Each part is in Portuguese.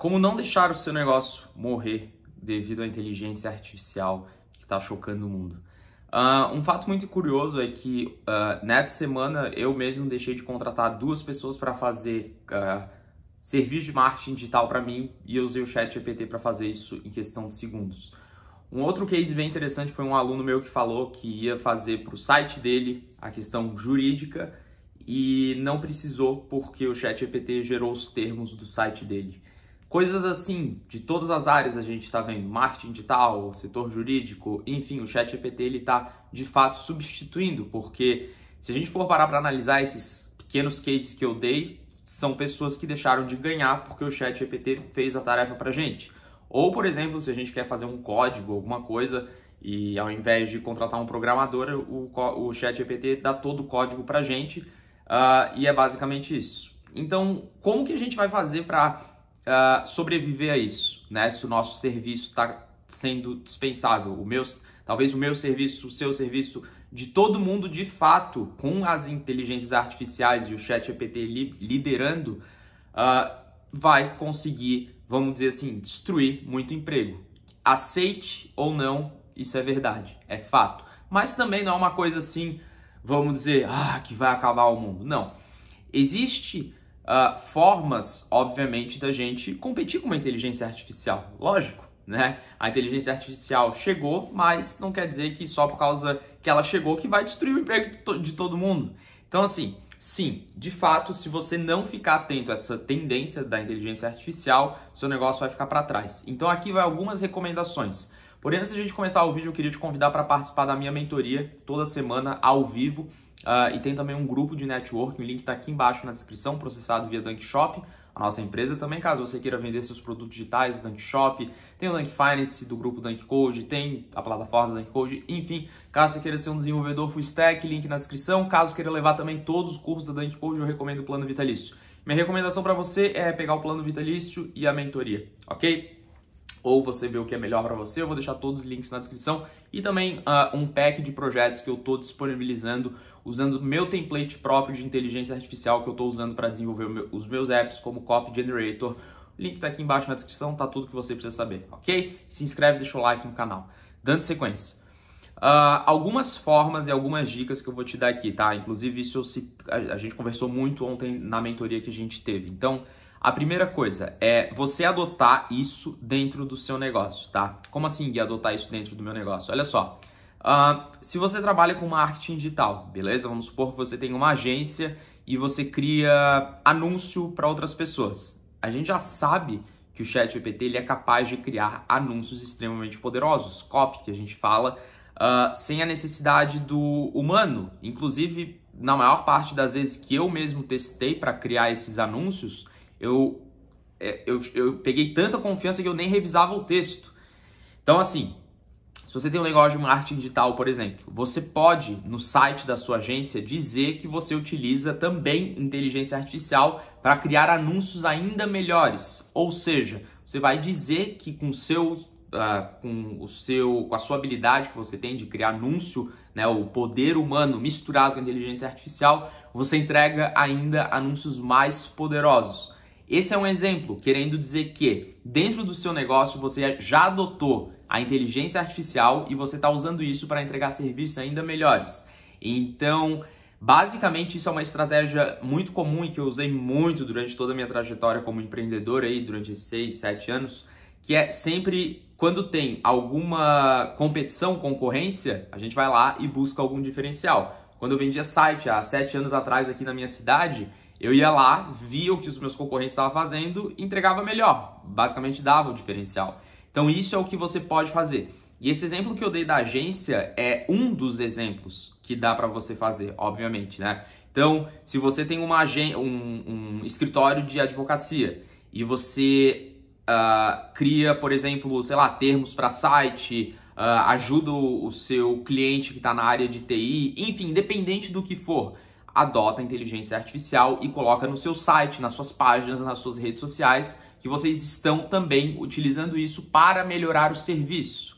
Como não deixar o seu negócio morrer devido à inteligência artificial que está chocando o mundo? Uh, um fato muito curioso é que uh, nessa semana eu mesmo deixei de contratar duas pessoas para fazer uh, serviço de marketing digital para mim e eu usei o chat GPT para fazer isso em questão de segundos. Um outro case bem interessante foi um aluno meu que falou que ia fazer para o site dele a questão jurídica e não precisou porque o chat GPT gerou os termos do site dele. Coisas assim, de todas as áreas a gente está vendo, marketing digital, setor jurídico, enfim, o chat GPT ele está de fato substituindo, porque se a gente for parar para analisar esses pequenos cases que eu dei, são pessoas que deixaram de ganhar porque o chat GPT fez a tarefa para gente. Ou, por exemplo, se a gente quer fazer um código, alguma coisa, e ao invés de contratar um programador, o, o chat GPT dá todo o código para gente, uh, e é basicamente isso. Então, como que a gente vai fazer para uh, sobreviver a isso, né? Se o nosso serviço está sendo dispensável, o meu, talvez o meu serviço, o seu serviço, de todo mundo de fato, com as inteligências artificiais e o chat EPT li liderando, uh, vai conseguir, vamos dizer assim, destruir muito emprego. Aceite ou não, isso é verdade, é fato. Mas também não é uma coisa assim, vamos dizer, ah, que vai acabar o mundo. Não. Existe uh, formas, obviamente, da gente competir com uma inteligência artificial. Lógico, né? A inteligência artificial chegou, mas não quer dizer que só por causa que ela chegou que vai destruir o emprego de, de todo mundo. Então, assim, sim, de fato, se você não ficar atento a essa tendência da inteligência artificial, seu negócio vai ficar para trás. Então, aqui vai algumas recomendações. Porém, antes de a gente começar o vídeo, eu queria te convidar para participar da minha mentoria toda semana ao vivo. Uh, e tem também um grupo de networking, o link está aqui embaixo na descrição, processado via Dunk Shop, a nossa empresa também, caso você queira vender seus produtos digitais, Dunk Shop, tem o Dunk Finance do grupo Dunk Code, tem a plataforma Dunk Code, enfim, caso você queira ser um desenvolvedor full stack, link na descrição, caso queira levar também todos os cursos da Dunk Code, eu recomendo o plano vitalício. Minha recomendação para você é pegar o plano vitalício e a mentoria, ok? ou você vê o que é melhor para você. Eu vou deixar todos os links na descrição e também uh, um pack de projetos que eu estou disponibilizando usando meu template próprio de inteligência artificial que eu estou usando para desenvolver meu, os meus apps como Copy Generator. O link está aqui embaixo na descrição, tá tudo que você precisa saber, ok? Se inscreve, deixa o like no canal. Dando sequência. Uh, algumas formas e algumas dicas que eu vou te dar aqui, tá? Inclusive, isso se, a, gente conversou muito ontem na mentoria que a gente teve. Então, a primeira coisa é você adotar isso dentro do seu negócio, tá? Como assim, adotar isso dentro do meu negócio? Olha só. Uh, se você trabalha com marketing digital, beleza? Vamos supor que você tem uma agência e você cria anúncio para outras pessoas. A gente já sabe que o ChatGPT ele é capaz de criar anúncios extremamente poderosos, copy que a gente fala uh, sem a necessidade do humano. Inclusive, na maior parte das vezes que eu mesmo testei para criar esses anúncios, eu, é, eu, eu peguei tanta confiança que eu nem revisava o texto. Então, assim, se você tem um negócio de marketing digital, por exemplo, você pode, no site da sua agência, dizer que você utiliza também inteligência artificial para criar anúncios ainda melhores. Ou seja, você vai dizer que com seu ah, com o seu, com a sua habilidade que você tem de criar anúncio, né, o poder humano misturado com a inteligência artificial, você entrega ainda anúncios mais poderosos. Esse é um exemplo, querendo dizer que dentro do seu negócio você já adotou a inteligência artificial e você está usando isso para entregar serviços ainda melhores. Então, basicamente isso é uma estratégia muito comum e que eu usei muito durante toda a minha trajetória como empreendedor aí durante 6, 7 anos que é sempre quando tem alguma competição, concorrência, a gente vai lá e busca algum diferencial. Quando eu vendia site há sete anos atrás aqui na minha cidade, eu ia lá, via o que os meus concorrentes estavam fazendo, entregava melhor, basicamente dava o diferencial. Então isso é o que você pode fazer. E esse exemplo que eu dei da agência é um dos exemplos que dá para você fazer, obviamente, né? Então, se você tem uma um, um escritório de advocacia e você uh, cria, por exemplo, sei lá, termos para site, uh, ajuda o, seu cliente que está na área de TI, enfim, independente do que for, adota a inteligência artificial e coloca no seu site, nas suas páginas, nas suas redes sociais, que vocês estão também utilizando isso para melhorar o serviço,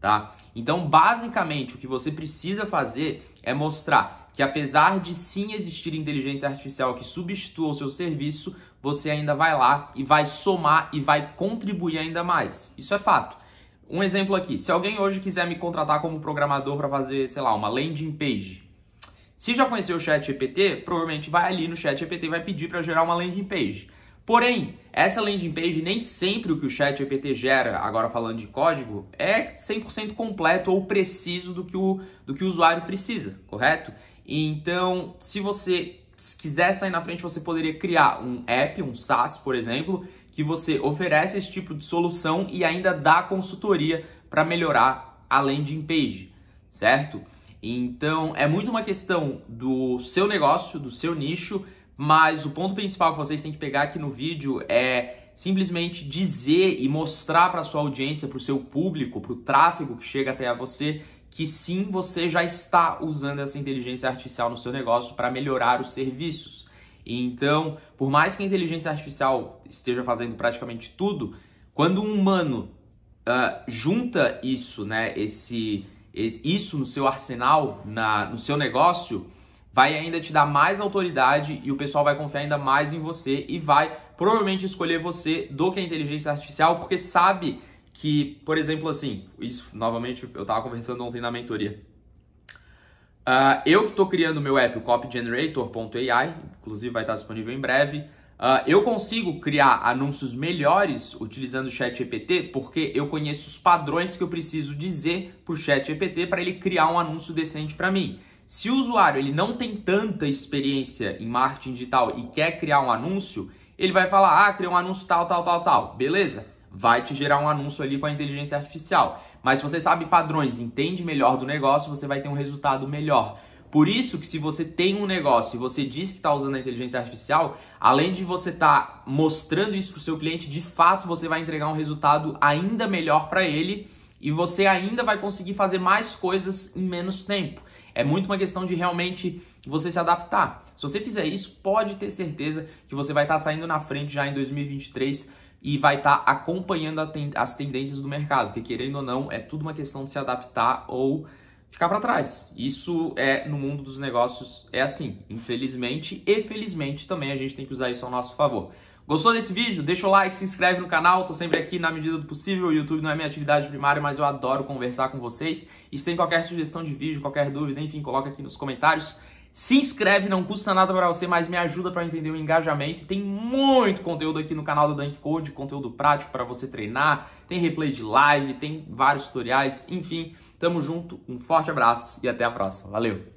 tá? Então, basicamente, o que você precisa fazer é mostrar que apesar de sim existir inteligência artificial que substitua o seu serviço, você ainda vai lá e vai somar e vai contribuir ainda mais. Isso é fato. Um exemplo aqui, se alguém hoje quiser me contratar como programador para fazer, sei lá, uma landing page, se já conheceu o Chat GPT, provavelmente vai ali no Chat GPT e vai pedir para gerar uma landing page. Porém, essa landing page nem sempre o que o Chat GPT gera, agora falando de código, é 100% completo ou preciso do que, o, do que o usuário precisa, correto? Então, se você quiser sair na frente, você poderia criar um app, um SaaS, por exemplo, que você oferece esse tipo de solução e ainda dá consultoria para melhorar a landing page, certo? Então, é muito uma questão do seu negócio, do seu nicho, mas o ponto principal que vocês têm que pegar aqui no vídeo é simplesmente dizer e mostrar para sua audiência, para o seu público, para o tráfego que chega até a você, que sim, você já está usando essa inteligência artificial no seu negócio para melhorar os serviços. Então, por mais que a inteligência artificial esteja fazendo praticamente tudo, quando um humano uh, junta isso, né, esse, esse, isso no seu arsenal, na, no seu negócio, vai ainda te dar mais autoridade e o pessoal vai confiar ainda mais em você e vai provavelmente escolher você do que a inteligência artificial porque sabe que, por exemplo, assim, isso novamente eu estava conversando ontem na mentoria. Uh, eu que estou criando meu app, o copygenerator.ai, inclusive vai estar disponível em breve. Uh, eu consigo criar anúncios melhores utilizando o Chat GPT porque eu conheço os padrões que eu preciso dizer para o Chat GPT para ele criar um anúncio decente para mim. Se o usuário ele não tem tanta experiência em marketing digital e quer criar um anúncio, ele vai falar: ah, criar um anúncio tal, tal, tal, tal. Beleza? vai te gerar um anúncio ali com a inteligência artificial. Mas se você sabe padrões, entende melhor do negócio, você vai ter um resultado melhor. Por isso que se você tem um negócio e você diz que está usando a inteligência artificial, além de você estar tá mostrando isso para o seu cliente, de fato você vai entregar um resultado ainda melhor para ele e você ainda vai conseguir fazer mais coisas em menos tempo. É muito uma questão de realmente você se adaptar. Se você fizer isso, pode ter certeza que você vai estar tá saindo na frente já em 2023 e vai estar tá acompanhando ten as tendências do mercado, porque querendo ou não, é tudo uma questão de se adaptar ou ficar para trás. Isso é no mundo dos negócios é assim, infelizmente e felizmente também a gente tem que usar isso ao nosso favor. Gostou desse vídeo? Deixa o like, se inscreve no canal, tô sempre aqui na medida do possível. O YouTube não é minha atividade primária, mas eu adoro conversar com vocês. E se tem qualquer sugestão de vídeo, qualquer dúvida, enfim, coloca aqui nos comentários. Se inscreve, não custa nada para você, mas me ajuda para entender o engajamento. Tem muito conteúdo aqui no canal do Dunk Code, conteúdo prático para você treinar, tem replay de live, tem vários tutoriais, enfim. Tamo junto, um forte abraço e até a próxima. Valeu!